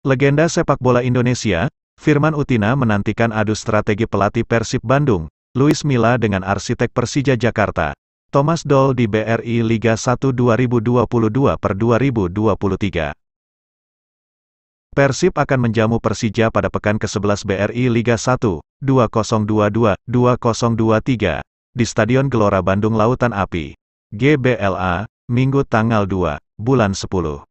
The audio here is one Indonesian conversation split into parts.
Legenda sepak bola Indonesia, Firman Utina menantikan adu strategi pelatih Persib Bandung, Luis Milla dengan arsitek Persija Jakarta, Thomas Doll di BRI Liga 1 2022 per 2023. Persib akan menjamu Persija pada pekan ke-11 BRI Liga 1, 2022-2023, di Stadion Gelora Bandung Lautan Api, GBLA, Minggu tanggal 2, bulan 10.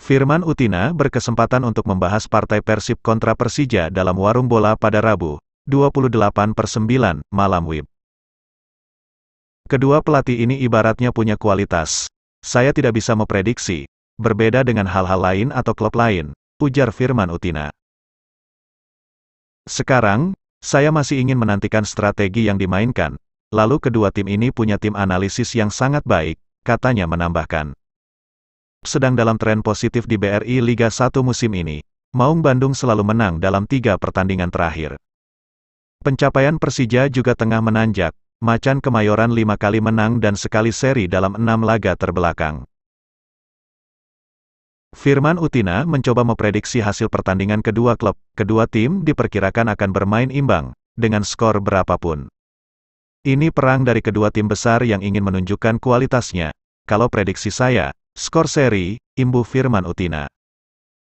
Firman Utina berkesempatan untuk membahas partai Persib kontra Persija dalam Warung Bola pada Rabu, 28 per 9, malam WIB. Kedua pelatih ini ibaratnya punya kualitas. Saya tidak bisa memprediksi, berbeda dengan hal-hal lain atau klub lain, ujar Firman Utina. Sekarang, saya masih ingin menantikan strategi yang dimainkan, lalu kedua tim ini punya tim analisis yang sangat baik, katanya menambahkan sedang dalam tren positif di BRI Liga 1 musim ini. Maung Bandung selalu menang dalam tiga pertandingan terakhir. Pencapaian Persija juga tengah menanjak, Macan Kemayoran lima kali menang dan sekali seri dalam enam laga terbelakang. Firman Utina mencoba memprediksi hasil pertandingan kedua klub, kedua tim diperkirakan akan bermain imbang, dengan skor berapapun. Ini perang dari kedua tim besar yang ingin menunjukkan kualitasnya. Kalau prediksi saya, Skor seri, Imbu Firman Utina.